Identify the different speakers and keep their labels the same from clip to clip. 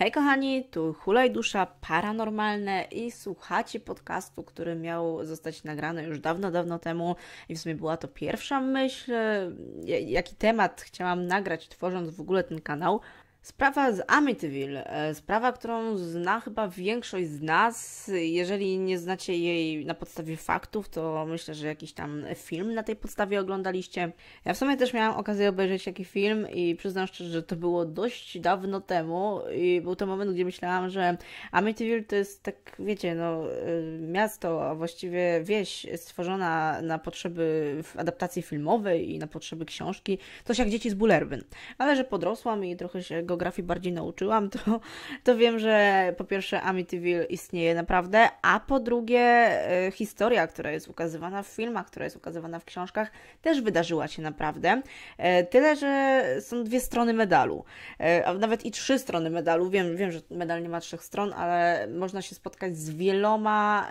Speaker 1: Hej kochani, tu Hulaj Dusza Paranormalne i słuchacie podcastu, który miał zostać nagrany już dawno, dawno temu i w sumie była to pierwsza myśl, e, jaki temat chciałam nagrać tworząc w ogóle ten kanał. Sprawa z Amityville, e, sprawa, którą zna chyba większość z nas. Jeżeli nie znacie jej na podstawie faktów, to myślę, że jakiś tam film na tej podstawie oglądaliście. Ja w sumie też miałam okazję obejrzeć taki film i przyznam szczerze, że to było dość dawno temu i był to moment, gdzie myślałam, że Amityville to jest tak, wiecie, no e, miasto, a właściwie wieś stworzona na potrzeby adaptacji filmowej i na potrzeby książki. Coś jak dzieci z Bulerbyn. Ale że podrosłam i trochę się geografii bardziej nauczyłam, to, to wiem, że po pierwsze Amityville istnieje naprawdę, a po drugie e, historia, która jest ukazywana w filmach, która jest ukazywana w książkach, też wydarzyła się naprawdę. E, tyle, że są dwie strony medalu, e, a nawet i trzy strony medalu. Wiem, wiem, że medal nie ma trzech stron, ale można się spotkać z wieloma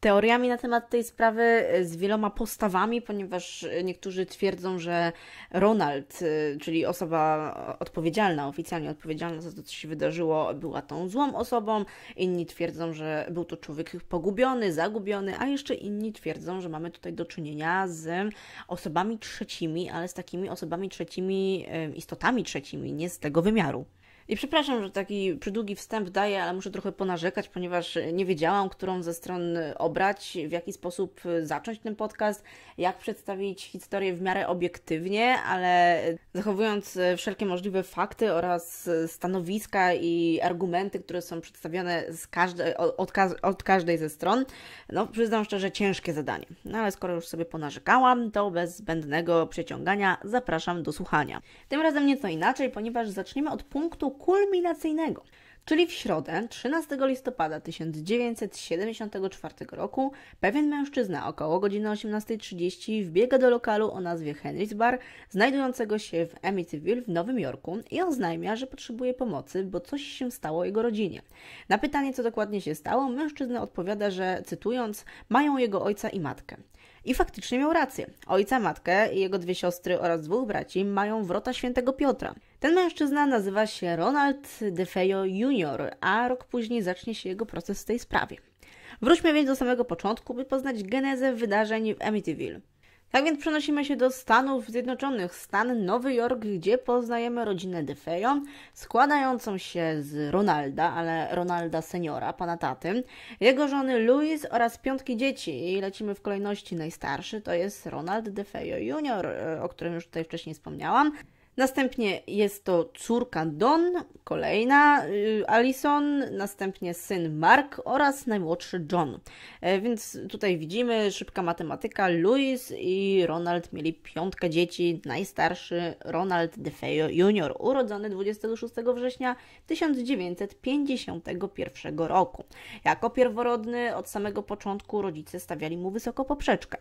Speaker 1: teoriami na temat tej sprawy, z wieloma postawami, ponieważ niektórzy twierdzą, że Ronald, czyli osoba odpowiedzialna oficjalnie odpowiedzialna za to, co się wydarzyło, była tą złą osobą, inni twierdzą, że był to człowiek pogubiony, zagubiony, a jeszcze inni twierdzą, że mamy tutaj do czynienia z osobami trzecimi, ale z takimi osobami trzecimi, istotami trzecimi, nie z tego wymiaru. I przepraszam, że taki przydługi wstęp daję, ale muszę trochę ponarzekać, ponieważ nie wiedziałam, którą ze stron obrać, w jaki sposób zacząć ten podcast, jak przedstawić historię w miarę obiektywnie, ale zachowując wszelkie możliwe fakty oraz stanowiska i argumenty, które są przedstawione z od, od każdej ze stron. No, przyznam szczerze, ciężkie zadanie. No ale skoro już sobie ponarzekałam, to bez zbędnego przeciągania zapraszam do słuchania. Tym razem nieco inaczej, ponieważ zaczniemy od punktu, kulminacyjnego. Czyli w środę, 13 listopada 1974 roku, pewien mężczyzna około godziny 18.30 wbiega do lokalu o nazwie Henry's Bar, znajdującego się w Amityville w Nowym Jorku i oznajmia, że potrzebuje pomocy, bo coś się stało jego rodzinie. Na pytanie, co dokładnie się stało, mężczyzna odpowiada, że, cytując, mają jego ojca i matkę. I faktycznie miał rację. Ojca, matkę i jego dwie siostry oraz dwóch braci mają wrota świętego Piotra. Ten mężczyzna nazywa się Ronald DeFeo Jr., a rok później zacznie się jego proces w tej sprawie. Wróćmy więc do samego początku, by poznać genezę wydarzeń w Amityville. Tak więc przenosimy się do Stanów Zjednoczonych, stan Nowy Jork, gdzie poznajemy rodzinę DeFeo, składającą się z Ronalda, ale Ronalda seniora, pana taty, jego żony Louis oraz piątki dzieci. I lecimy w kolejności najstarszy, to jest Ronald DeFeo Jr., e, o którym już tutaj wcześniej wspomniałam. Następnie jest to córka Don, kolejna y, Alison, następnie syn Mark oraz najmłodszy John. E, więc tutaj widzimy szybka matematyka. Louis i Ronald mieli piątkę dzieci. Najstarszy Ronald DeFeo Jr., urodzony 26 września 1951 roku. Jako pierworodny od samego początku rodzice stawiali mu wysoko poprzeczkę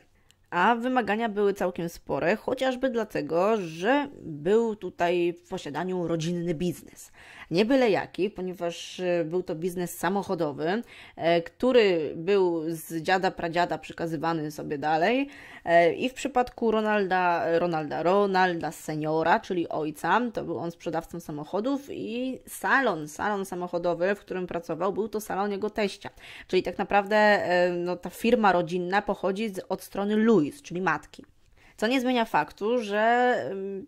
Speaker 1: a wymagania były całkiem spore, chociażby dlatego, że był tutaj w posiadaniu rodzinny biznes nie byle jaki, ponieważ e, był to biznes samochodowy, e, który był z dziada pradziada przekazywany sobie dalej e, i w przypadku Ronalda, Ronalda, Ronalda seniora, czyli ojca, to był on sprzedawcą samochodów i salon, salon samochodowy, w którym pracował, był to salon jego teścia. Czyli tak naprawdę no, ta firma rodzinna pochodzi od strony Louis, czyli matki. Co nie zmienia faktu, że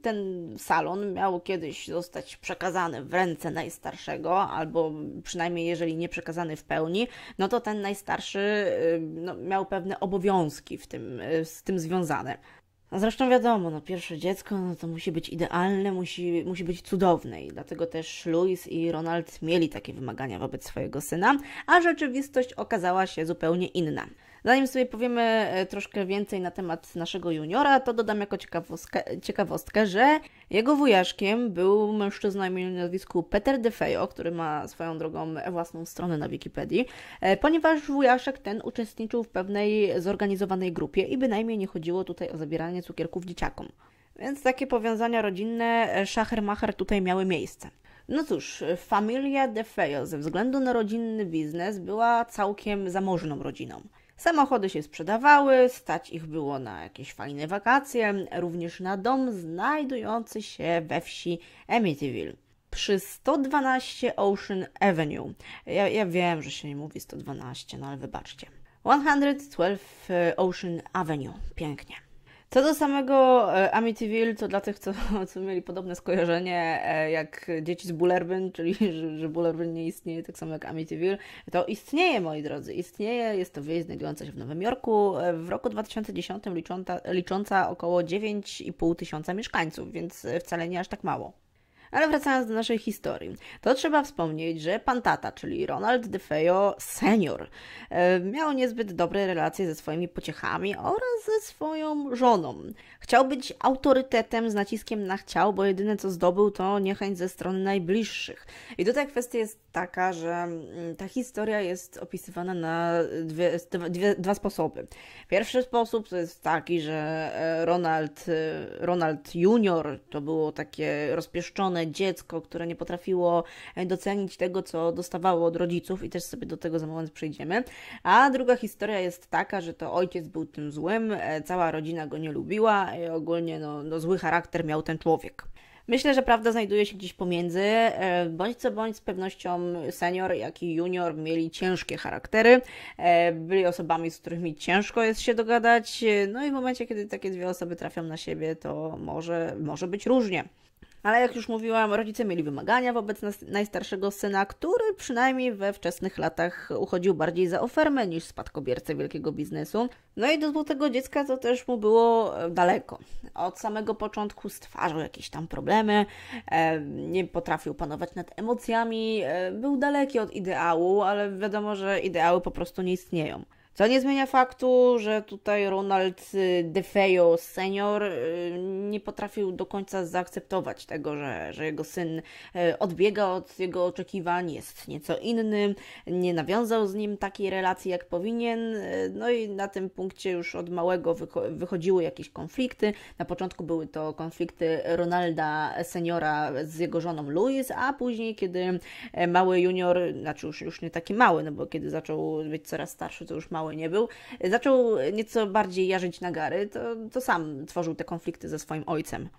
Speaker 1: ten salon miał kiedyś zostać przekazany w ręce najstarszego, albo przynajmniej jeżeli nie przekazany w pełni, no to ten najstarszy no, miał pewne obowiązki w tym, e, z tym związane. zresztą wiadomo, no pierwsze dziecko no to musi być idealne, musi, musi być cudowne i dlatego też Louis i Ronald mieli takie wymagania wobec swojego syna, a rzeczywistość okazała się zupełnie inna. Zanim sobie powiemy e, troszkę więcej na temat naszego juniora, to dodam jako ciekawostkę, ciekawostkę że jego wujaszkiem był mężczyzna imieniu nazwisku Peter DeFeo, który ma swoją drogą własną stronę na Wikipedii, e, ponieważ wujaszek ten uczestniczył w pewnej zorganizowanej grupie i bynajmniej nie chodziło tutaj o zabieranie cukierków dzieciakom. Więc takie powiązania rodzinne e, szachermacher tutaj miały miejsce. No cóż, familia DeFeo ze względu na rodzinny biznes była całkiem zamożną rodziną. Samochody się sprzedawały, stać ich było na jakieś fajne wakacje, również na dom znajdujący się we wsi Amityville przy 112 Ocean Avenue. Ja, ja, wiem, że się nie mówi 112, no ale wybaczcie. 112 e, Ocean Avenue. Pięknie. Co do samego e, Amityville, to dla tych, co, co mieli podobne skojarzenie e, jak dzieci z Bullerbyn, czyli że, że Bullerbyn nie istnieje tak samo jak Amityville, to istnieje, moi drodzy, istnieje. Jest to wieś znajdująca się w Nowym Jorku e, w roku 2010 licząca, licząca około 9,5 tysiąca mieszkańców, więc wcale nie aż tak mało. Ale wracając do naszej historii, to trzeba wspomnieć, że pan tata, czyli Ronald DeFeo senior, e, miał niezbyt dobre relacje ze swoimi pociechami oraz ze swoją żoną. Chciał być autorytetem z naciskiem na chciał, bo jedyne co zdobył to niechęć ze strony najbliższych. I tutaj kwestia jest taka, że mm, ta historia jest opisywana na dwie, dwie, dwa sposoby. Pierwszy sposób to jest taki, że e, Ronald, e, Ronald Junior to było takie rozpieszczone dziecko, które nie potrafiło e, docenić tego, co dostawało od rodziców i też sobie do tego za moment przejdziemy. A druga historia jest taka, że to ojciec był tym złym, e, cała rodzina go nie lubiła i ogólnie no, no zły charakter miał ten człowiek. Myślę, że prawda znajduje się gdzieś pomiędzy. E, bądź co bądź z pewnością senior, jak i junior mieli ciężkie charaktery. Byli osobami, z którymi ciężko jest się dogadać. No i w momencie, kiedy takie dwie osoby trafią na siebie, to może, może być różnie. Ale jak już mówiłam, rodzice mieli wymagania wobec najstarszego syna, który przynajmniej we wczesnych latach uchodził bardziej za ofermę niż spadkobiercę wielkiego biznesu. No i do złotego dziecka to też mu było e, daleko. Od samego początku stwarzał jakieś tam problemy, e, nie potrafił panować nad emocjami, e, był daleki od ideału, ale wiadomo, że ideały po prostu nie istnieją. Co nie zmienia faktu, że tutaj Ronald y, DeFeo senior y, nie potrafił do końca zaakceptować tego, że, że jego syn y, odbiega od jego oczekiwań, jest nieco inny, nie nawiązał z nim takiej relacji jak powinien. No i na tym punkcie już od małego wychodziły jakieś konflikty. Na początku były to konflikty Ronalda seniora z jego żoną Louis, a później, kiedy e, mały junior, znaczy już, już nie taki mały, no bo kiedy zaczął być coraz starszy, to już mały mały nie był, zaczął nieco bardziej jarzyć na to, to sam tworzył te konflikty ze swoim ojcem.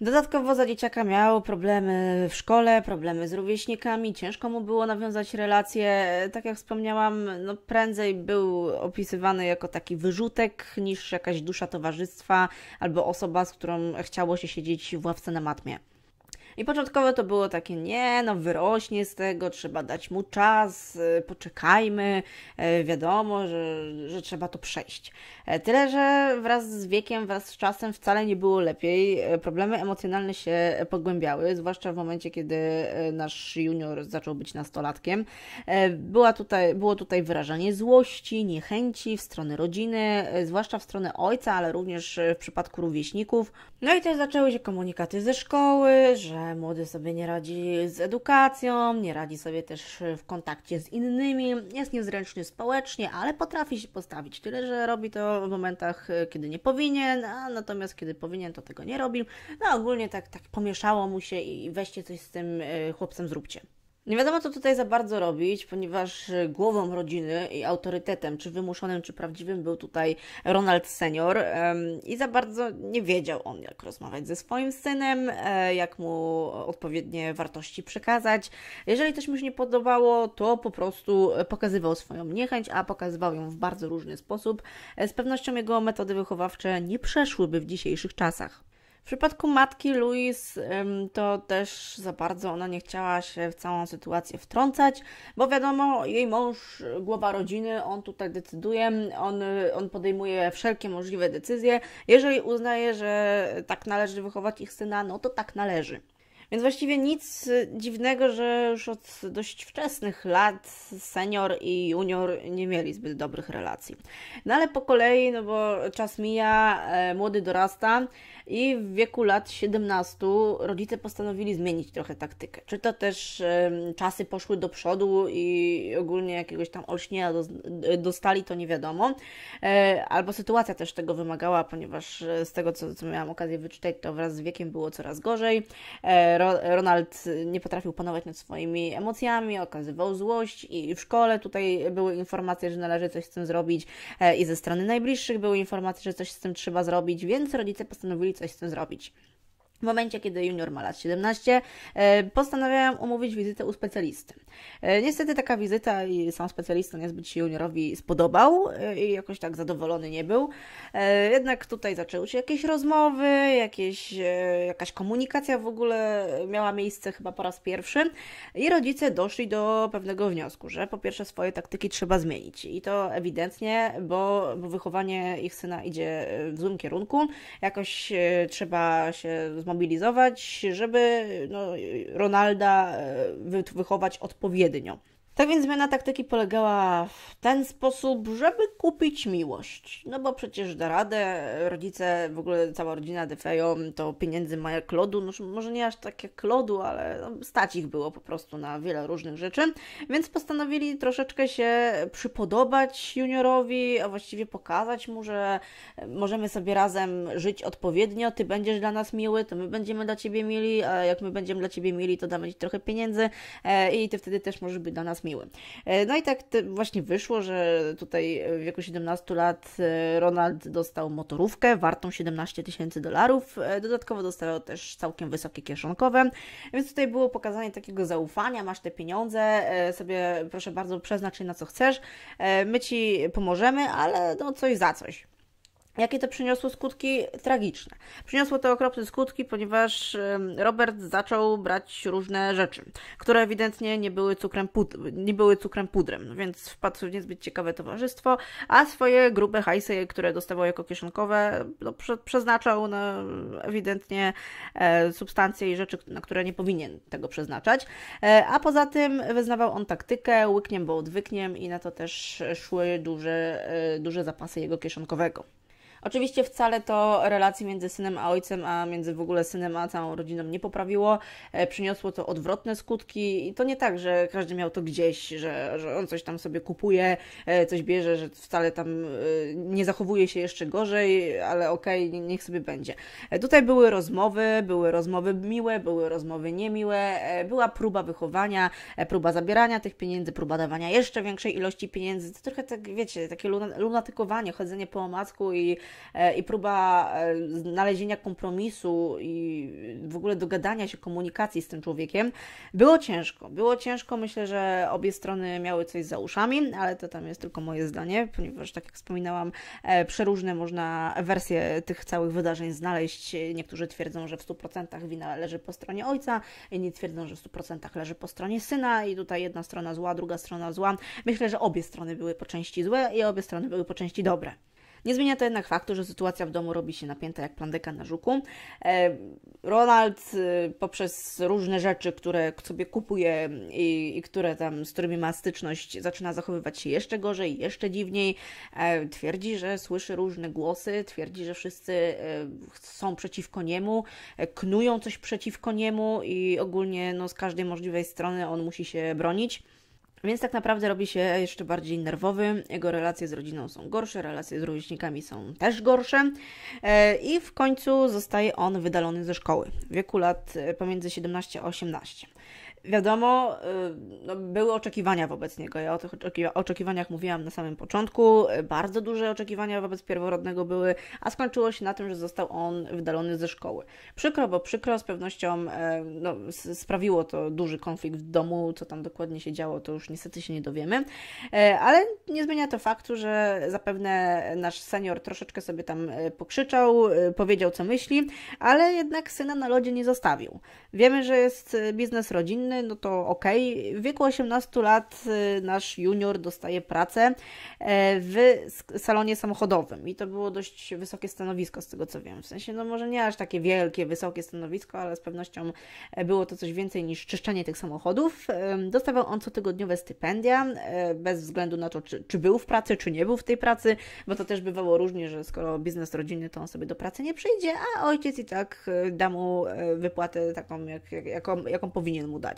Speaker 1: Dodatkowo za dzieciaka miał problemy w szkole, problemy z rówieśnikami, ciężko mu było nawiązać relacje. Tak jak wspomniałam, no prędzej był opisywany jako taki wyrzutek niż jakaś dusza towarzystwa albo osoba, z którą chciało się siedzieć w ławce na matmie. I początkowo to było takie, nie, no wyrośnie z tego, trzeba dać mu czas, y, poczekajmy, y, wiadomo, że, że trzeba to przejść. E, tyle, że wraz z wiekiem, wraz z czasem wcale nie było lepiej. E, problemy emocjonalne się pogłębiały, zwłaszcza w momencie, kiedy e, nasz junior zaczął być nastolatkiem. Była tutaj, było tutaj wyrażanie złości, niechęci w stronę rodziny, zwłaszcza w stronę ojca, ale również w przypadku rówieśników. No i też zaczęły się komunikaty ze szkoły, że młody sobie nie radzi z edukacją, nie radzi sobie też w kontakcie z innymi, jest niezręczny społecznie, ale potrafi się postawić. Tyle, że robi to w momentach, e, kiedy nie powinien, a natomiast kiedy powinien, to tego nie robi. No ogólnie tak, tak pomieszało mu się i weźcie coś z tym e, chłopcem, zróbcie. Nie wiadomo, co tutaj za bardzo robić, ponieważ e, głową rodziny i autorytetem, czy wymuszonym, czy prawdziwym, był tutaj Ronald Senior i za bardzo nie wiedział on, jak rozmawiać ze swoim synem, e, jak mu odpowiednie wartości przekazać. Jeżeli coś mu się nie podobało, to po prostu e, pokazywał swoją niechęć, a pokazywał ją w bardzo różny sposób. Z pewnością jego metody wychowawcze nie przeszłyby w dzisiejszych czasach. W przypadku matki Louis to też za bardzo ona nie chciała się w całą sytuację wtrącać, bo wiadomo, jej mąż, głowa rodziny, on tutaj decyduje, on, on podejmuje wszelkie możliwe decyzje. Jeżeli uznaje, że tak należy wychować ich syna, no to tak należy. Więc właściwie nic y, dziwnego, że już od dość wczesnych lat senior i junior nie mieli zbyt dobrych relacji. No ale po kolei, no bo czas mija, e, młody dorasta i w wieku lat 17 rodzice postanowili zmienić trochę taktykę. Czy to też czasy poszły do przodu i ogólnie jakiegoś tam olśnienia e, dostali, to nie wiadomo. E, albo sytuacja też tego wymagała, ponieważ z tego, co, co miałam okazję wyczytać, to wraz z wiekiem było coraz gorzej Ronald nie potrafił panować nad swoimi emocjami, okazywał złość i w szkole tutaj były informacje, że należy coś z tym zrobić e, i ze strony najbliższych były informacje, że coś z tym trzeba zrobić, więc rodzice postanowili coś z tym zrobić. W momencie, kiedy junior ma lat 17, e, postanawiałam umówić wizytę u specjalisty. E, niestety taka wizyta i sam specjalista niezbyt się juniorowi spodobał e, i jakoś tak zadowolony nie był. Jednak tutaj zaczęły się jakieś rozmowy, jakieś, jakaś komunikacja w ogóle miała miejsce chyba po raz pierwszy i rodzice doszli do pewnego wniosku, że po pierwsze swoje taktyki trzeba zmienić i to ewidentnie, bo, bo wychowanie ich syna idzie w złym kierunku, jakoś trzeba się zmobilizować, żeby no, Ronalda e, wychować odpowiednio. Tak więc zmiana taktyki polegała w ten sposób, żeby kupić miłość. No bo przecież da radę, rodzice, w ogóle cała rodzina Defejo to pieniędzy ma jak lodu, no, może nie aż tak jak lodu, ale no, stać ich było po prostu na wiele różnych rzeczy, więc postanowili troszeczkę się przypodobać juniorowi, a właściwie pokazać mu, że możemy sobie razem żyć odpowiednio, ty będziesz dla nas miły, to my będziemy dla ciebie mieli, a jak my będziemy dla ciebie mieli, to damy ci trochę pieniędzy e, i ty wtedy też możesz być dla nas miły E, no i tak właśnie wyszło, że tutaj w wieku 17 lat e, Ronald dostał motorówkę wartą 17 tysięcy dolarów. E, dodatkowo dostał też całkiem wysokie kieszonkowe, więc tutaj było pokazanie takiego zaufania, masz te pieniądze, sobie proszę bardzo przeznacz je na co chcesz, my Ci pomożemy, ale no coś za coś. Jakie to przyniosło skutki tragiczne? Przyniosło to okropne skutki, ponieważ Robert zaczął brać różne rzeczy, które ewidentnie nie były cukrem, pud- nie były cukrem pudrem, więc wpadł w niezbyt ciekawe towarzystwo, a swoje grube hajsy, które dostawał jako kieszonkowe, no, przeznaczał na ewidentnie e, substancje i rzeczy, na które nie powinien tego przeznaczać. E, a poza tym wyznawał on taktykę łykniem, bo odwykniem i na to też szły duże, e, duże zapasy jego kieszonkowego. Oczywiście wcale to relacji między synem a ojcem, a między w ogóle synem a całą rodziną nie poprawiło. E, przyniosło to odwrotne skutki i to nie tak, że każdy miał to gdzieś, że, że on coś tam sobie kupuje, e, coś bierze, że wcale tam e, nie zachowuje się jeszcze gorzej, ale okej, okay, niech sobie będzie. Tutaj były rozmowy, były rozmowy miłe, były rozmowy niemiłe, była próba wychowania, próba zabierania tych pieniędzy, próba dawania jeszcze większej ilości pieniędzy. To trochę tak, wiecie, takie lunatykowanie, chodzenie po omacku i E, i próba e, znalezienia kompromisu i w ogóle dogadania się, komunikacji z tym człowiekiem. Było ciężko, było ciężko. Myślę, że obie strony miały coś za uszami, ale to tam jest tylko moje zdanie, ponieważ tak jak wspominałam, e, przeróżne można wersje tych całych wydarzeń znaleźć. Niektórzy twierdzą, że w 100% wina leży po stronie ojca, inni twierdzą, że w 100% leży po stronie syna i tutaj jedna strona zła, druga strona zła. Myślę, że obie strony były po części złe i obie strony były po części dobre. Nie zmienia to jednak faktu, że sytuacja w domu robi się napięta jak plandeka na żuku. E, Ronald y, poprzez różne rzeczy, które sobie kupuje i, i które tam, z którymi ma styczność, zaczyna zachowywać się jeszcze gorzej, jeszcze dziwniej. E, twierdzi, że słyszy różne głosy, twierdzi, że wszyscy e, są przeciwko niemu, knują coś przeciwko niemu i ogólnie no, z każdej możliwej strony on musi się bronić. Więc tak naprawdę robi się jeszcze bardziej nerwowy, jego relacje z rodziną są gorsze, relacje z rówieśnikami są też gorsze e, i w końcu zostaje on wydalony ze szkoły w wieku lat e, pomiędzy 17 a 18. Wiadomo, y, no, były oczekiwania wobec niego. Ja o tych oczekiwaniach mówiłam na samym początku. Bardzo duże oczekiwania wobec pierworodnego były, a skończyło się na tym, że został on wydalony ze szkoły. Przykro, bo przykro, z pewnością e, no, sprawiło to duży konflikt w domu. Co tam dokładnie się działo, to już niestety się nie dowiemy. E, ale nie zmienia to faktu, że zapewne nasz senior troszeczkę sobie tam e, pokrzyczał, powiedział co myśli, ale jednak syna na lodzie nie zostawił. Wiemy, że jest biznes rodzinny no to okej. Okay. W wieku 18 lat y, nasz junior dostaje pracę e, w salonie samochodowym i to było dość wysokie stanowisko, z tego co wiem. W sensie, no może nie aż takie wielkie, wysokie stanowisko, ale z pewnością e, było to coś więcej niż czyszczenie tych samochodów. Dostawał on cotygodniowe stypendia, e, bez względu na to, czy, czy był w pracy, czy nie był w tej pracy, bo to też bywało różnie, że skoro biznes rodzinny, to on sobie do pracy nie przyjdzie, a ojciec i tak da mu wypłatę taką, jak, jak, jaką, jaką powinien mu dać.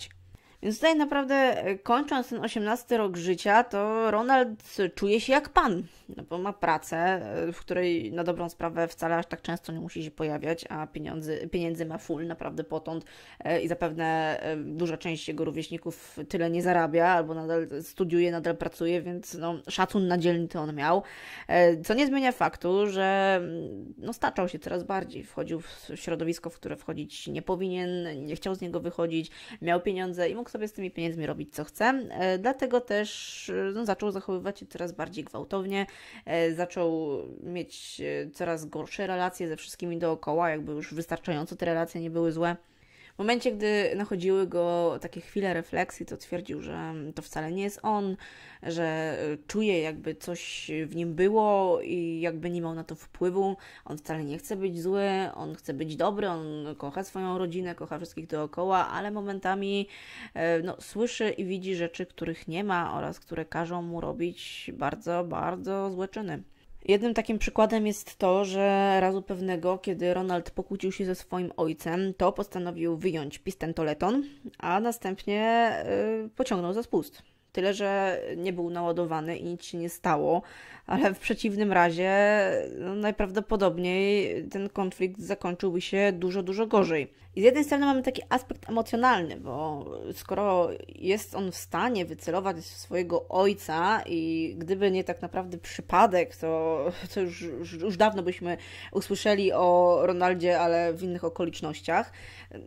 Speaker 1: Więc tutaj naprawdę e, kończąc ten 18 rok życia, to Ronald czuje się jak pan, no bo ma pracę, e, w której na dobrą sprawę wcale aż tak często nie musi się pojawiać, a pieniędzy, pieniędzy ma full naprawdę potąd e, i zapewne duża część jego rówieśników tyle nie zarabia, albo nadal studiuje, nadal pracuje, więc no, szacun na dzielny to on miał. Co nie zmienia faktu, że mm, no, staczał się coraz bardziej, wchodził w środowisko, w które wchodzić nie powinien, nie chciał z niego wychodzić, miał pieniądze i mógł mógł sobie z tymi pieniędzmi robić co chce, e, dlatego też e, no, zaczął zachowywać się coraz bardziej gwałtownie, e, zaczął mieć coraz gorsze relacje ze wszystkimi dookoła, jakby już wystarczająco te relacje nie były złe momencie, gdy nachodziły go takie chwile refleksji, to twierdził, że to wcale nie jest on, że y, czuje jakby coś w nim było i jakby nie miał na to wpływu. On wcale nie chce być zły, on chce być dobry, on kocha swoją rodzinę, kocha wszystkich dookoła, ale momentami y, no, słyszy i widzi rzeczy, których nie ma oraz które każą mu robić bardzo, bardzo złe czyny. Jednym takim przykładem jest to, że razu pewnego, kiedy Ronald pokłócił się ze swoim ojcem, to postanowił wyjąć pistentoleton, a następnie yy, pociągnął za spust. Tyle, że nie był naładowany i nic się nie stało, ale w przeciwnym razie no, najprawdopodobniej ten konflikt zakończyłby się dużo, dużo gorzej. I z jednej strony mamy taki aspekt emocjonalny, bo skoro jest on w stanie wycelować swojego ojca i gdyby nie tak naprawdę przypadek, to, to już, już dawno byśmy usłyszeli o Ronaldzie, ale w innych okolicznościach.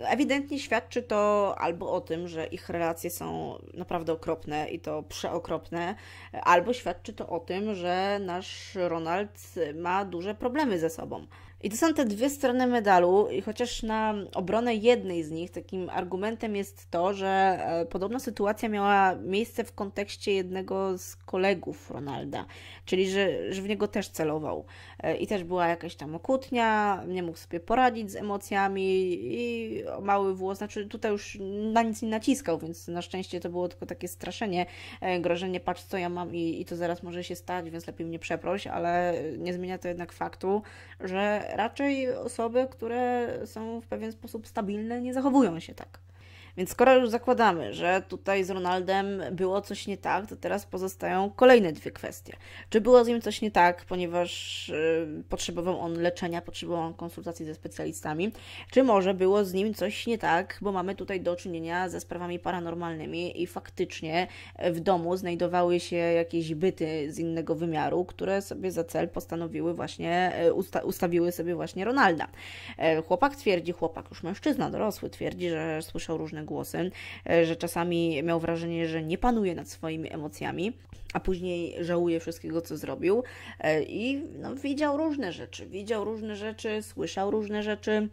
Speaker 1: Ewidentnie świadczy to albo o tym, że ich relacje są naprawdę okropne i to przeokropne, albo świadczy to o tym, że nasz Ronald ma duże problemy ze sobą. I to są te dwie strony medalu, i chociaż na obronę jednej z nich takim argumentem jest to, że e, podobna sytuacja miała miejsce w kontekście jednego z kolegów Ronalda, czyli że, że w niego też celował. E, I też była jakaś tam okutnia, nie mógł sobie poradzić z emocjami i mały włos, znaczy tutaj już na nic nie naciskał, więc na szczęście to było tylko takie straszenie, e, grożenie, patrz co ja mam i, i to zaraz może się stać, więc lepiej mnie przeproś, ale nie zmienia to jednak faktu, że raczej osoby, które są w pewien sposób stabilne, nie zachowują się tak. Więc skoro już zakładamy, że tutaj z Ronaldem było coś nie tak, to teraz pozostają kolejne dwie kwestie. Czy było z nim coś nie tak, ponieważ yy, potrzebował on leczenia, potrzebował on konsultacji ze specjalistami, czy może było z nim coś nie tak, bo mamy tutaj do czynienia ze sprawami paranormalnymi i faktycznie e, w domu znajdowały się jakieś byty z innego wymiaru, które sobie za cel postanowiły właśnie, e, usta ustawiły sobie właśnie Ronalda. E, chłopak twierdzi, chłopak już mężczyzna, dorosły, twierdzi, że słyszał różne głosem, że czasami miał wrażenie, że nie panuje nad swoimi emocjami, a później żałuje wszystkiego, co zrobił e, i no, widział różne rzeczy, widział różne rzeczy, słyszał różne rzeczy.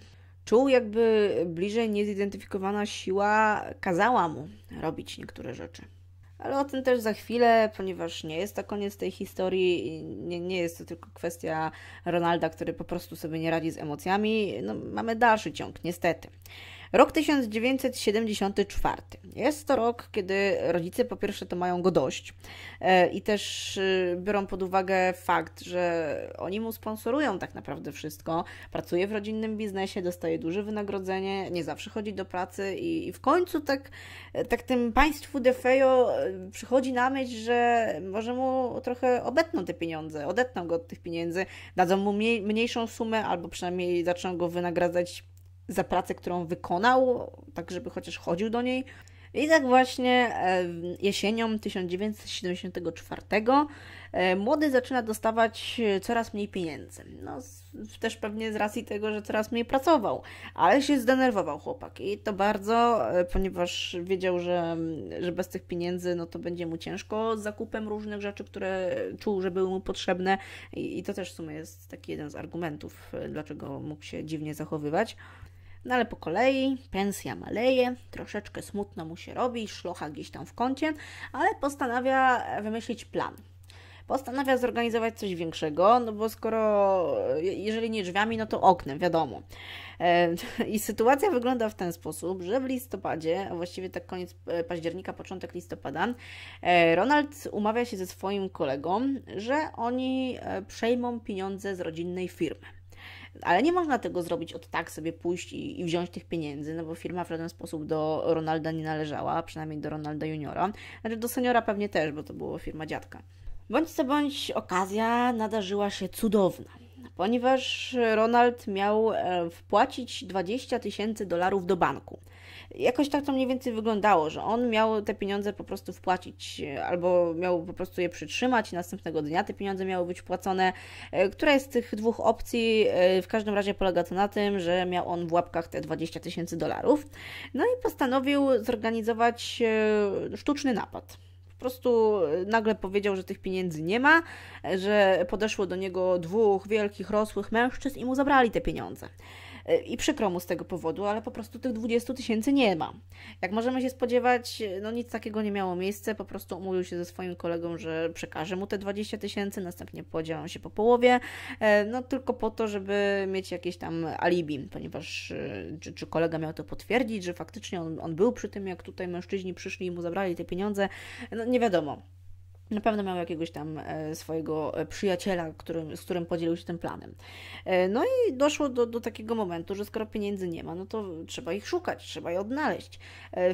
Speaker 1: Czuł, jakby bliżej niezidentyfikowana siła kazała mu robić niektóre rzeczy. Ale o tym też za chwilę, ponieważ nie jest to koniec tej historii, nie, nie jest to tylko kwestia Ronalda, który po prostu sobie nie radzi z emocjami. No, mamy dalszy ciąg, niestety. Rok 1974. Jest to rok, kiedy rodzice po pierwsze to mają go dość e, i też e, biorą pod uwagę fakt, że oni mu sponsorują tak naprawdę wszystko. Pracuje w rodzinnym biznesie, dostaje duże wynagrodzenie, nie zawsze chodzi do pracy i, i w końcu tak, e, tak tym państwu de Feo przychodzi na myśl, że może mu trochę obetną te pieniądze, odetną go od tych pieniędzy, dadzą mu mniejszą sumę albo przynajmniej zaczną go wynagradzać za pracę, którą wykonał, tak żeby chociaż chodził do niej. I tak właśnie e, jesienią 1974 e, młody zaczyna dostawać coraz mniej pieniędzy. No, też pewnie z racji tego, że coraz mniej pracował, ale się zdenerwował chłopak i to bardzo, e, ponieważ wiedział, że, że bez tych pieniędzy no to będzie mu ciężko z zakupem różnych rzeczy, które czuł, że były mu potrzebne I, i to też w sumie jest taki jeden z argumentów, dlaczego mógł się dziwnie zachowywać. No ale po kolei pensja maleje, troszeczkę smutno mu się robi, szlocha gdzieś tam w kącie, ale postanawia wymyślić plan. Postanawia zorganizować coś większego, no bo skoro, jeżeli nie drzwiami, no to oknem, wiadomo. E, I sytuacja wygląda w ten sposób, że w listopadzie, a właściwie tak koniec e, października, początek listopada, e, Ronald umawia się ze swoim kolegą, że oni przejmą pieniądze z rodzinnej firmy. Ale nie można tego zrobić od tak sobie pójść i, i wziąć tych pieniędzy, no bo firma w żaden sposób do Ronalda nie należała, przynajmniej do Ronalda Juniora. Znaczy do seniora pewnie też, bo to była firma dziadka. Bądź co bądź okazja nadarzyła się cudowna ponieważ Ronald miał e, wpłacić 20 tysięcy dolarów do banku. Jakoś tak to mniej więcej wyglądało, że on miał te pieniądze po prostu wpłacić e, albo miał po prostu je przytrzymać i następnego dnia te pieniądze miały być wpłacone. E, która jest z tych dwóch opcji? E, w każdym razie polega to na tym, że miał on w łapkach te 20 tysięcy dolarów. No i postanowił zorganizować sztuczny napad Po prostu nagle powiedział, że tych pieniędzy nie ma, że podeszło do niego dwóch wielkich, rosłych mężczyzn i mu zabrali te pieniądze. E, I przykro mu z tego powodu, ale po prostu tych 20 tysięcy nie ma. Jak możemy się spodziewać, no nic takiego nie miało miejsce, po prostu umówił się ze swoim kolegą, że przekaże mu te 20 tysięcy, następnie podzielą się po połowie, e, no tylko po to, żeby mieć jakieś tam alibi, ponieważ e, czy, czy kolega miał to potwierdzić, że faktycznie on, on był przy tym, jak tutaj mężczyźni przyszli i mu zabrali te pieniądze, no nie wiadomo. Na pewno miał jakiegoś tam e, swojego e, przyjaciela, którym, z którym podzielił się tym planem. E, no i doszło do, do takiego momentu, że skoro pieniędzy nie ma, no to trzeba ich szukać, trzeba je odnaleźć.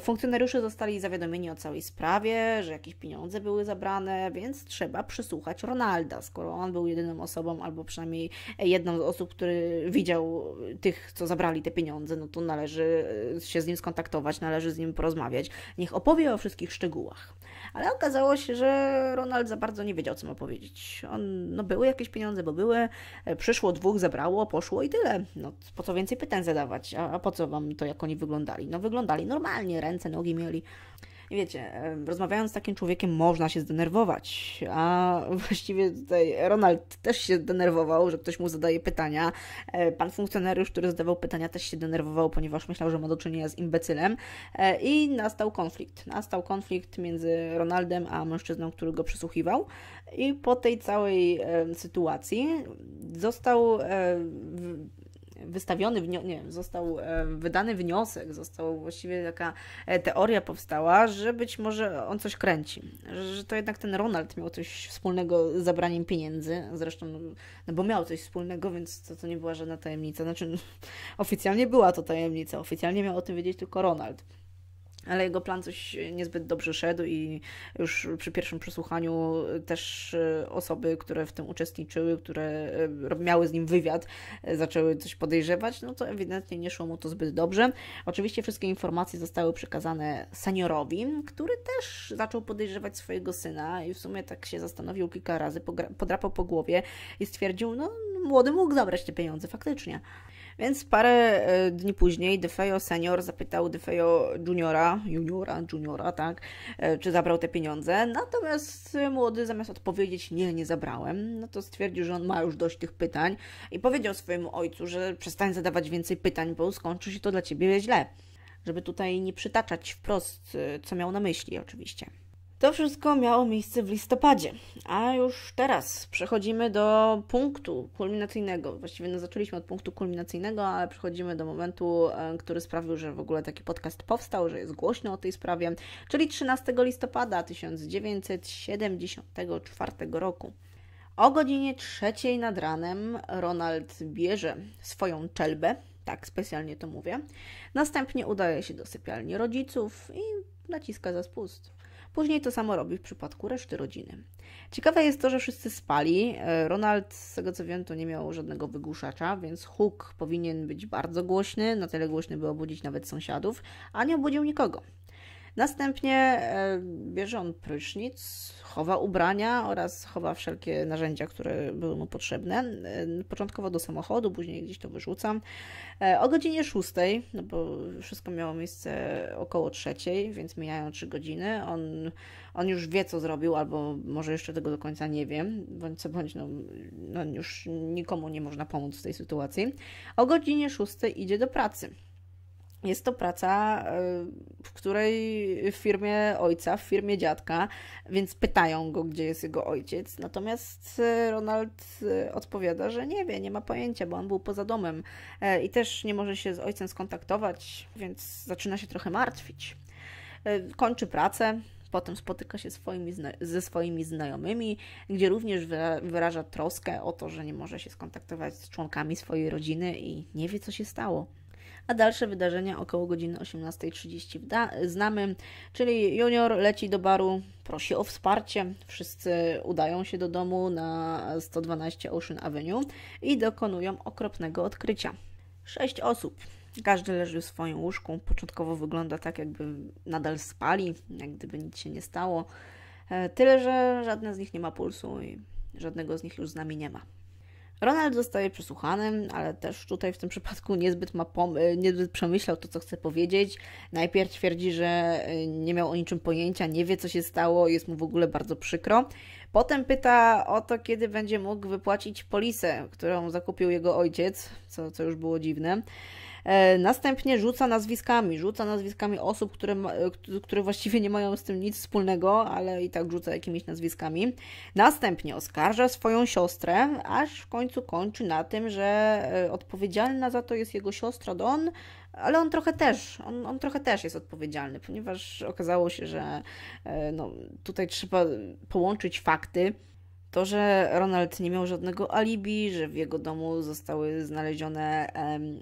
Speaker 1: Funkcjonariusze zostali zawiadomieni o całej sprawie, że jakieś pieniądze były zabrane, więc trzeba przysłuchać Ronalda, skoro on był jedyną osobą, albo przynajmniej jedną z osób, który widział tych, co zabrali te pieniądze, no to należy się z nim skontaktować, należy z nim porozmawiać. Niech opowie o wszystkich szczegółach ale okazało się, że Ronald za bardzo nie wiedział, co ma powiedzieć. On, no były jakieś pieniądze, bo były, e, przyszło dwóch, zabrało, poszło i tyle. No po co więcej pytań zadawać, a, a po co wam to, jak oni wyglądali? No wyglądali normalnie, ręce, nogi mieli wiecie, rozmawiając z takim człowiekiem można się zdenerwować, a właściwie tutaj Ronald też się zdenerwował, że ktoś mu zadaje pytania. E, pan funkcjonariusz, który zadawał pytania, też się denerwował, ponieważ myślał, że ma do czynienia z imbecylem e, i nastał konflikt. Nastał konflikt między Ronaldem a mężczyzną, który go przysłuchiwał i po tej całej sytuacji został wystawiony, nie wiem, został e, wydany wniosek, został właściwie taka e, teoria powstała, że być może on coś kręci, że to jednak ten Ronald miał coś wspólnego z zabraniem pieniędzy, zresztą, no bo miał coś wspólnego, więc to, to nie była żadna tajemnica, znaczy oficjalnie była to tajemnica, oficjalnie miał o tym wiedzieć tylko Ronald ale jego plan coś niezbyt dobrze szedł i już przy pierwszym przesłuchaniu też e, osoby, które w tym uczestniczyły, które e, miały z nim wywiad, e, zaczęły coś podejrzewać, no to ewidentnie nie szło mu to zbyt dobrze. Oczywiście wszystkie informacje zostały przekazane seniorowi, który też zaczął podejrzewać swojego syna i w sumie tak się zastanowił kilka razy, podrapał po głowie i stwierdził, no młody mógł zabrać te pieniądze faktycznie. Więc parę e, dni później DeFeo senior zapytał DeFeo juniora, juniora, juniora, tak, e, czy zabrał te pieniądze. Natomiast młody zamiast odpowiedzieć nie, nie zabrałem, no to stwierdził, że on ma już dość tych pytań i powiedział swojemu ojcu, że przestań zadawać więcej pytań, bo skończy się to dla ciebie źle. Żeby tutaj nie przytaczać wprost, e, co miał na myśli oczywiście. To wszystko miało miejsce w listopadzie, a już teraz przechodzimy do punktu kulminacyjnego. Właściwie no, zaczęliśmy od punktu kulminacyjnego, ale przechodzimy do momentu, e, który sprawił, że w ogóle taki podcast powstał, że jest głośno o tej sprawie, czyli 13 listopada 1974 roku. O godzinie trzeciej nad ranem Ronald bierze swoją czelbę, tak specjalnie to mówię, następnie udaje się do sypialni rodziców i naciska za spust. Później to samo robi w przypadku reszty rodziny. Ciekawe jest to, że wszyscy spali. E, Ronald, z tego co wiem, to nie miał żadnego wygłuszacza, więc huk powinien być bardzo głośny, na tyle głośny, by obudzić nawet sąsiadów, a nie obudził nikogo. Następnie e, bierze on prysznic, chowa ubrania oraz chowa wszelkie narzędzia, które były mu potrzebne. E, początkowo do samochodu, później gdzieś to wyrzucam. E, o godzinie 6, no bo wszystko miało miejsce około 3, więc mijają 3 godziny. On, on już wie, co zrobił, albo może jeszcze tego do końca nie wie, bądź co bądź, no, no już nikomu nie można pomóc w tej sytuacji. O godzinie 6 idzie do pracy. Jest to praca, e, w której w firmie ojca, w firmie dziadka, więc pytają go, gdzie jest jego ojciec. Natomiast e, Ronald e, odpowiada, że nie wie, nie ma pojęcia, bo on był poza domem i też nie może się z ojcem skontaktować, więc zaczyna się trochę martwić. Kończy pracę, potem spotyka się swoimi ze swoimi znajomymi, gdzie również wyraża troskę o to, że nie może się skontaktować z członkami swojej rodziny i nie wie, co się stało a dalsze wydarzenia około godziny 18.30 znamy, czyli junior leci do baru, prosi o wsparcie, wszyscy udają się do domu na 112 Ocean Avenue i dokonują okropnego odkrycia. Sześć osób, każdy leży w swoim łóżku. Początkowo wygląda tak, jakby nadal spali, jak gdyby nic się nie stało. E, tyle, że żadne z nich nie ma pulsu i żadnego z nich już z nami nie ma. Ronald zostaje przesłuchany, ale też tutaj w tym przypadku niezbyt, ma pom- niezbyt przemyślał to, co chce powiedzieć. Najpierw twierdzi, że e, nie miał o niczym pojęcia, nie wie, co się stało, jest mu w ogóle bardzo przykro. Potem pyta o to, kiedy będzie mógł wypłacić polisę, którą zakupił jego ojciec, co, co już było dziwne. E, następnie rzuca nazwiskami, rzuca nazwiskami osób, które, e, które właściwie nie mają z tym nic wspólnego, ale i tak rzuca jakimiś nazwiskami. Następnie oskarża swoją siostrę, aż w końcu kończy na tym, że e, odpowiedzialna za to jest jego siostra Don, ale on trochę też, on, on trochę też jest odpowiedzialny, ponieważ okazało się, że no, tutaj trzeba połączyć fakty, to, że Ronald nie miał żadnego alibi, że w jego domu zostały znalezione,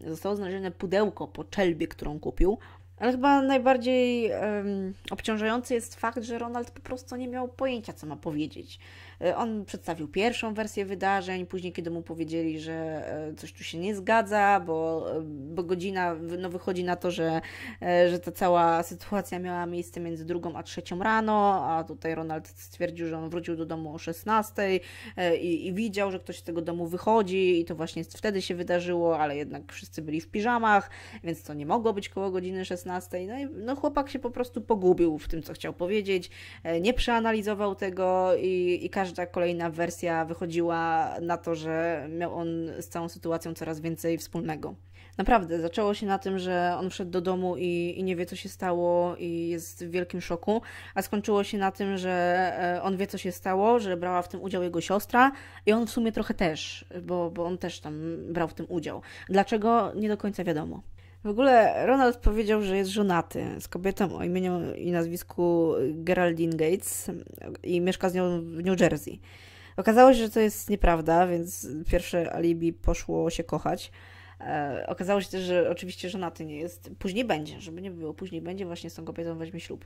Speaker 1: zostało znalezione pudełko po czelbie, którą kupił, ale chyba najbardziej um, obciążający jest fakt, że Ronald po prostu nie miał pojęcia, co ma powiedzieć. E, on przedstawił pierwszą wersję wydarzeń, później, kiedy mu powiedzieli, że e, coś tu się nie zgadza, bo, bo godzina no, wychodzi na to, że, e, że ta cała sytuacja miała miejsce między drugą a trzecią rano, a tutaj Ronald stwierdził, że on wrócił do domu o 16 i, i widział, że ktoś z tego domu wychodzi, i to właśnie wtedy się wydarzyło, ale jednak wszyscy byli w piżamach, więc to nie mogło być koło godziny 16. No i no chłopak się po prostu pogubił w tym, co chciał powiedzieć, e, nie przeanalizował tego i, i każda kolejna wersja wychodziła na to, że miał on z całą sytuacją coraz więcej wspólnego. Naprawdę, zaczęło się na tym, że on wszedł do domu i, i, nie wie, co się stało, i jest w wielkim szoku, a skończyło się na tym, że e, on wie, co się stało, że brała w tym udział jego siostra i on w sumie trochę też, bo, bo on też tam brał w tym udział. Dlaczego? Nie do końca wiadomo. W ogóle Ronald powiedział, że jest żonaty z kobietą o imieniu i nazwisku Geraldine Gates i mieszka z nią w New Jersey. Okazało się, że to jest nieprawda, więc pierwsze alibi poszło się kochać. E, okazało się też, że oczywiście żonaty nie jest. Później będzie, żeby nie było. Później będzie właśnie z tą kobietą weźmie ślub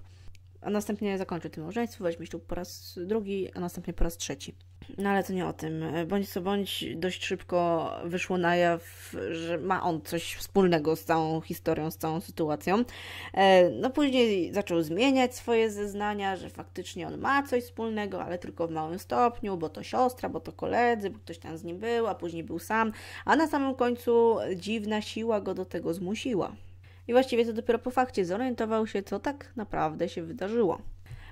Speaker 1: a następnie zakończył tym małżeństwo, weźmie ślub po raz drugi, a następnie po raz trzeci. No ale to nie o tym. Bądź co bądź, dość szybko wyszło na jaw, że ma on coś wspólnego z całą historią, z całą sytuacją. E, no później zaczął zmieniać swoje zeznania, że faktycznie on ma coś wspólnego, ale tylko w małym stopniu, bo to siostra, bo to koledzy, bo ktoś tam z nim był, a później był sam, a na samym końcu dziwna siła go do tego zmusiła i właściwie to dopiero po fakcie zorientował się, co tak naprawdę się wydarzyło.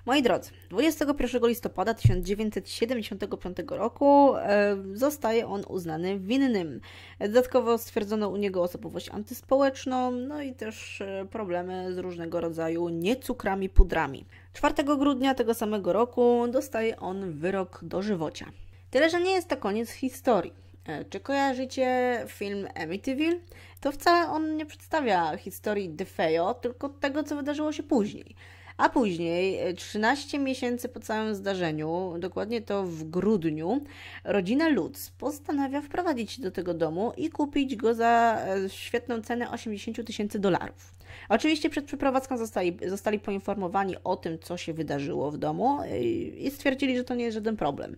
Speaker 1: Moi drodzy, 21 listopada 1975 roku e, zostaje on uznany winnym. Dodatkowo stwierdzono u niego osobowość antyspołeczną, no i też e, problemy z różnego rodzaju niecukrami pudrami. 4 grudnia tego samego roku dostaje on wyrok do żywocia. Tyle, że nie jest to koniec historii. E, czy kojarzycie film Amityville? to wcale on nie przedstawia historii Defeo, tylko tego, co wydarzyło się później. A później, 13 e, miesięcy po całym zdarzeniu, dokładnie to w grudniu, rodzina Lutz postanawia wprowadzić się do tego domu i kupić go za e, świetną cenę 80 tysięcy dolarów. Oczywiście przed przeprowadzką zostali, zostali poinformowani o tym, co się wydarzyło w domu e, i stwierdzili, że to nie jest żaden problem.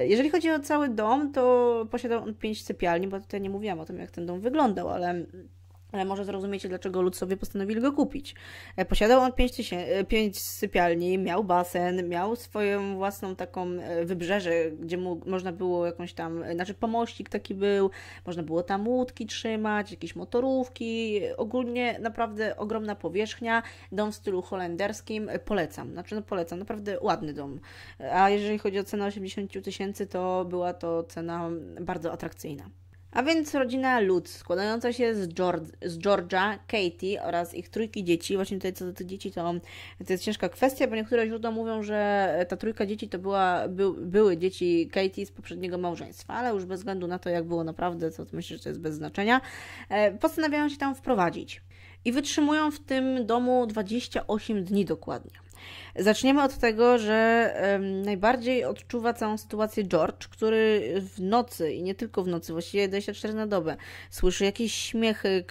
Speaker 1: Jeżeli chodzi o cały dom, to posiadał on pięć sypialni, bo tutaj nie mówiłam o tym, jak ten dom wyglądał, ale ale może zrozumiecie, dlaczego Lutzowie postanowili go kupić. E, posiadał on pięć, e, pięć sypialni, miał basen, miał swoją własną taką e, wybrzeże, gdzie mu, można było jakąś tam, znaczy pomościk taki był, można było tam łódki trzymać, jakieś motorówki, ogólnie naprawdę ogromna powierzchnia, dom w stylu holenderskim, polecam, znaczy no polecam, naprawdę ładny dom. A jeżeli chodzi o cenę 80 tysięcy, to była to cena bardzo atrakcyjna. A więc rodzina Lutz, składająca się z, George, z Georgia, Katie oraz ich trójki dzieci. Właśnie tutaj co do tych dzieci, to, to jest ciężka kwestia, bo niektóre źródła mówią, że ta trójka dzieci to była, by, były dzieci Katie z poprzedniego małżeństwa, ale już bez względu na to, jak było naprawdę, co myślę, że to jest bez znaczenia, e, postanawiają się tam wprowadzić. I wytrzymują w tym domu 28 dni dokładnie. Zaczniemy od tego, że um, najbardziej odczuwa całą sytuację George, który w nocy i nie tylko w nocy, właściwie 24 na dobę, słyszy jakieś śmiechy,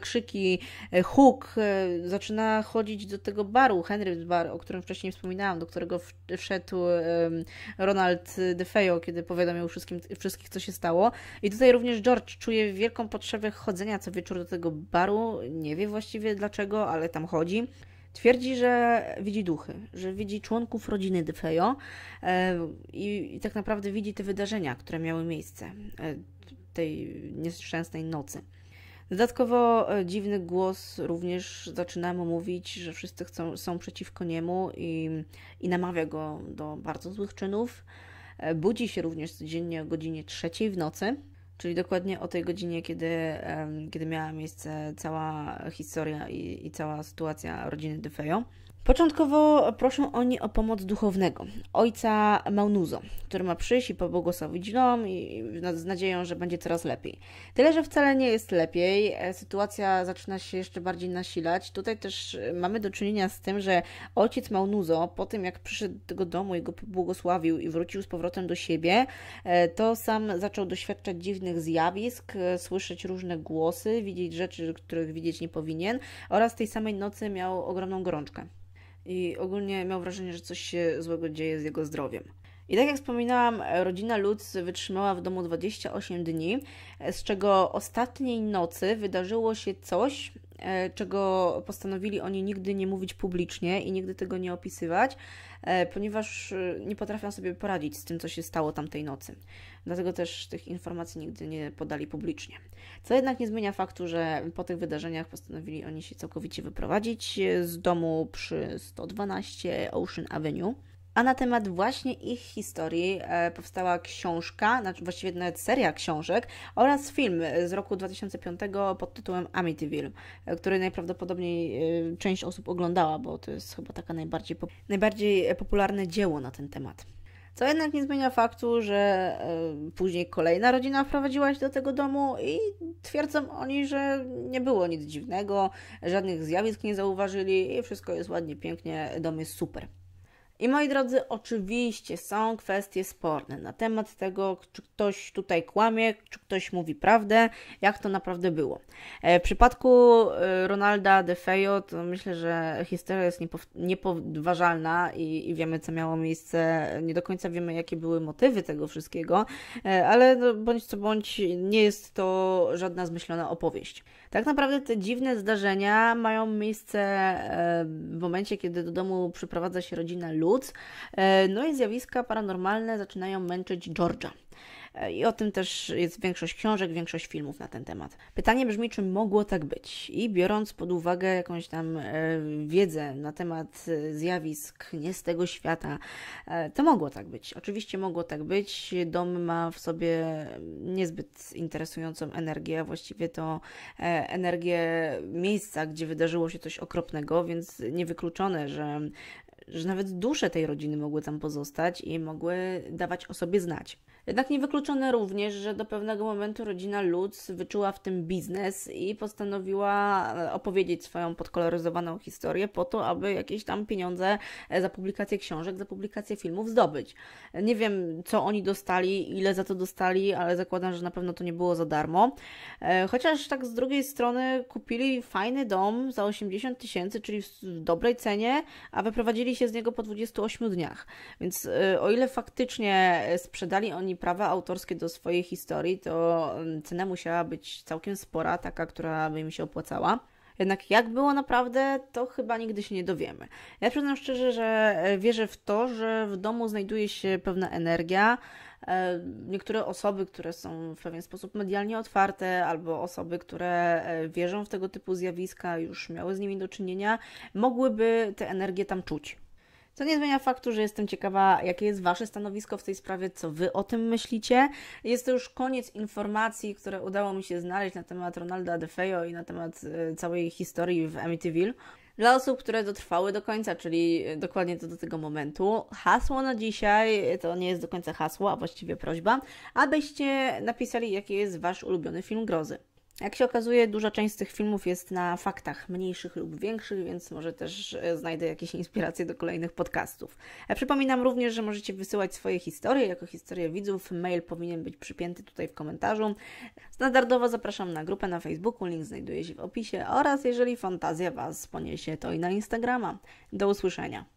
Speaker 1: krzyki, e, huk, e, zaczyna chodzić do tego baru, Henry's Bar, o którym wcześniej wspominałam, do którego wszedł um, Ronald DeFeo, kiedy powiadomił wszystkim, wszystkich, co się stało. I tutaj również George czuje wielką potrzebę chodzenia co wieczór do tego baru, nie wie właściwie dlaczego, ale tam chodzi. Twierdzi, że widzi duchy, że widzi członków rodziny Dyfejo e, i, i tak naprawdę widzi te wydarzenia, które miały miejsce e, tej nieszczęsnej nocy. Dodatkowo e, dziwny głos również zaczyna mu mówić, że wszyscy chcą, są przeciwko niemu i, i namawia go do bardzo złych czynów. Budzi się również codziennie o godzinie trzeciej w nocy Czyli dokładnie o tej godzinie, kiedy, kiedy miała miejsce cała historia i, i cała sytuacja rodziny DeFeo. Początkowo proszą oni o pomoc duchownego, ojca Maunuzo, który ma przyjść i pobłogosławić dom i z nadzieją, że będzie coraz lepiej. Tyle, że wcale nie jest lepiej, e, sytuacja zaczyna się jeszcze bardziej nasilać. Tutaj też e, mamy do czynienia z tym, że ojciec Maunuzo, po tym jak przyszedł do tego domu i go pobłogosławił i wrócił z powrotem do siebie, e, to sam zaczął doświadczać dziwnych zjawisk, słyszeć różne głosy, widzieć rzeczy, których widzieć nie powinien oraz tej samej nocy miał ogromną gorączkę i ogólnie miał wrażenie, że coś się złego dzieje z jego zdrowiem. I tak jak wspominałam, rodzina Lutz wytrzymała w domu 28 dni, z czego ostatniej nocy wydarzyło się coś, e, czego postanowili oni nigdy nie mówić publicznie i nigdy tego nie opisywać, e, ponieważ e, nie potrafią sobie poradzić z tym, co się stało tamtej nocy dlatego też tych informacji nigdy nie podali publicznie. Co jednak nie zmienia faktu, że po tych wydarzeniach postanowili oni się całkowicie wyprowadzić e, z domu przy 112 Ocean Avenue. A na temat właśnie ich historii e, powstała książka, znaczy właściwie nawet seria książek oraz film z roku 2005 pod tytułem Amityville, e, który najprawdopodobniej część osób oglądała, bo to jest chyba taka najbardziej, najbardziej popularne dzieło na ten temat co jednak nie zmienia faktu, że e, później kolejna rodzina wprowadziła się do tego domu i twierdzą oni, że nie było nic dziwnego, żadnych zjawisk nie zauważyli i wszystko jest ładnie, pięknie, dom jest super. I moi drodzy, oczywiście są kwestie sporne na temat tego, czy ktoś tutaj kłamie, czy ktoś mówi prawdę, jak to naprawdę było. E, w przypadku e, Ronalda De Feo, to myślę, że historia jest niepodważalna i, i, wiemy, co miało miejsce. Nie do końca wiemy, jakie były motywy tego wszystkiego, e, ale no, bądź co bądź, nie jest to żadna zmyślona opowieść. Tak naprawdę te dziwne zdarzenia mają miejsce e, w momencie, kiedy do domu przyprowadza się rodzina Lutz, e, no i zjawiska paranormalne zaczynają męczyć George'a i o tym też jest większość książek, większość filmów na ten temat. Pytanie brzmi, czy mogło tak być? I biorąc pod uwagę jakąś tam e, wiedzę na temat e, zjawisk nie z tego świata, e, to mogło tak być. Oczywiście mogło tak być. Dom ma w sobie niezbyt interesującą energię, a właściwie to energię miejsca, gdzie wydarzyło się coś okropnego, więc niewykluczone, że że nawet dusze tej rodziny mogły tam pozostać i mogły dawać o sobie znać. Jednak niewykluczone również, że do pewnego momentu rodzina Lutz wyczuła w tym biznes i postanowiła opowiedzieć swoją podkoloryzowaną historię po to, aby jakieś tam pieniądze za publikację książek, za publikację filmów zdobyć. Nie wiem, co oni dostali, ile za to dostali, ale zakładam, że na pewno to nie było za darmo. E, chociaż tak z drugiej strony kupili fajny dom za 80 tysięcy, czyli w dobrej cenie, a wyprowadzili się z niego po 28 dniach. Więc e, o ile faktycznie e, sprzedali oni prawa autorskie do swojej historii, to mm, cena musiała być całkiem spora, taka, która by mi się opłacała. Jednak jak było naprawdę, to chyba nigdy się nie dowiemy. Ja przyznam szczerze, że e, wierzę w to, że w domu znajduje się pewna energia. E, niektóre osoby, które są w pewien sposób medialnie otwarte, albo osoby, które e, wierzą w tego typu zjawiska, już miały z nimi do czynienia, mogłyby tę energię tam czuć. Co nie zmienia faktu, że jestem ciekawa, jakie jest Wasze stanowisko w tej sprawie, co Wy o tym myślicie. Jest to już koniec informacji, które udało mi się znaleźć na temat Ronalda DeFeo i na temat e, całej historii w Amityville. Dla osób, które dotrwały do końca, czyli e, dokładnie do, do tego momentu, hasło na dzisiaj e, to nie jest do końca hasło, a właściwie prośba, abyście napisali, jaki jest Wasz ulubiony film grozy. Jak się okazuje, duża część z tych filmów jest na faktach mniejszych lub większych, więc może też e, znajdę jakieś inspiracje do kolejnych podcastów. E, przypominam również, że możecie wysyłać swoje historie jako historię widzów. Mail powinien być przypięty tutaj w komentarzu. Standardowo zapraszam na grupę na Facebooku, link znajduje się w opisie oraz jeżeli fantazja Was poniesie, to i na Instagrama. Do usłyszenia.